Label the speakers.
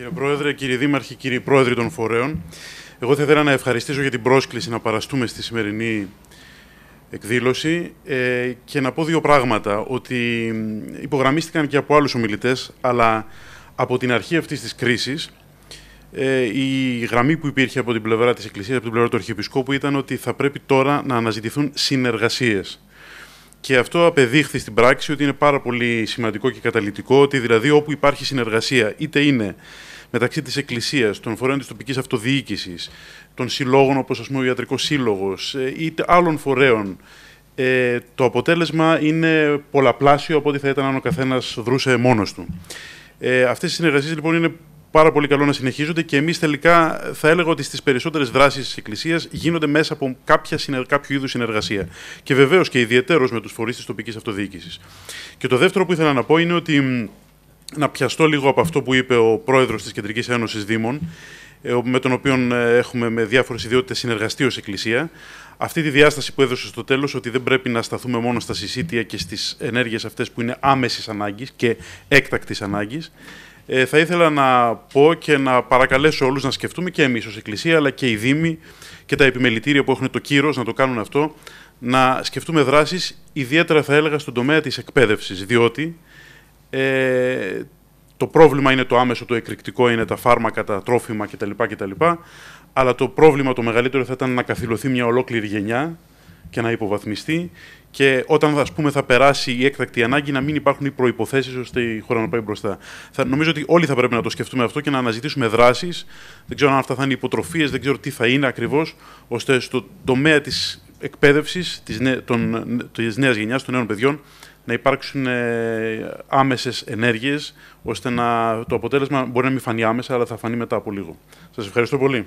Speaker 1: Κύριε Πρόεδρε, κύριε Δήμαρχοι, κύριοι Πρόεδροι των Φορέων, εγώ θα ήθελα να ευχαριστήσω για την πρόσκληση να παραστούμε στη σημερινή εκδήλωση ε, και να πω δύο πράγματα, ότι υπογραμμίστηκαν και από άλλους ομιλητές, αλλά από την αρχή αυτής της κρίσης, ε, η γραμμή που υπήρχε από την πλευρά της Εκκλησίας, από την πλευρά του Αρχιεπισκόπου, ήταν ότι θα πρέπει τώρα να αναζητηθούν συνεργασίες. Και αυτό απεδείχθη στην πράξη ότι είναι πάρα πολύ σημαντικό και καταλητικό, ότι δηλαδή όπου υπάρχει συνεργασία, είτε είναι μεταξύ της Εκκλησίας, των φορέων της τοπικής αυτοδιοίκησης, των συλλόγων όπως ο Ιατρικός Σύλλογος ε, ή άλλων φορέων. Ε, το αποτέλεσμα είναι πολλαπλάσιο από ό,τι θα ήταν αν ο καθένας δρούσε μόνος του. Ε, Αυτές οι συνεργασίες λοιπόν είναι πάρα πολύ καλό να συνεχίζονται και εμείς τελικά θα έλεγα ότι στις περισσότερες δράσεις της Εκκλησίας γίνονται μέσα από κάποια, κάποιο είδους συνεργασία. Και βεβαίως και ιδιαίτερω με τους φορείς της τοπικής αυτοδιοίκησης. Και το δεύτερο που ήθελα να πω είναι ότι να πιαστώ λίγο από αυτό που είπε ο πρόεδρος της Κεντρικής Ένωσης Δήμων, ε, με τον οποίο ε, έχουμε με διάφορες ιδιότητες συνεργαστεί ως Εκκλησία. Αυτή τη διάσταση που έδωσε στο τέλος, ότι δεν πρέπει να σταθούμε μόνο στα συσίτια και στις ενέργειες αυτές που είναι άμεσης ανάγκης και έκτακτης ανάγκης, ε, θα ήθελα να πω και να παρακαλέσω όλους να σκεφτούμε και εμείς ως Εκκλησία, αλλά και οι Δήμοι και τα επιμελητήρια που έχουν το κύρος να το κάνουν αυτό, να σκεφτούμε δράσεις, ιδιαίτερα θα έλεγα στον τομέα της εκπαίδευσης διότι ε, το πρόβλημα είναι το άμεσο, το εκρηκτικό είναι τα φάρμακα, τα τρόφιμα κτλ. κτλ. Αλλά το πρόβλημα το μεγαλύτερο θα ήταν να καθυλωθεί μια ολόκληρη γενιά και να υποβαθμιστεί και όταν ας πούμε, θα περάσει η έκτακτη ανάγκη να μην υπάρχουν οι προποθέσει ώστε η χώρα να πάει μπροστά. Θα, νομίζω ότι όλοι θα πρέπει να το σκεφτούμε αυτό και να αναζητήσουμε δράσεις. Δεν ξέρω αν αυτά θα είναι υποτροφίες, δεν ξέρω τι θα είναι ακριβώς, ώστε στο τομέα της εκπαίδευσης της νέας γενιάς, των νέων παιδιών, να υπάρξουν ε, άμεσες ενέργειες, ώστε να, το αποτέλεσμα μπορεί να μην φανεί άμεσα, αλλά θα φανεί μετά από λίγο. Σας ευχαριστώ πολύ.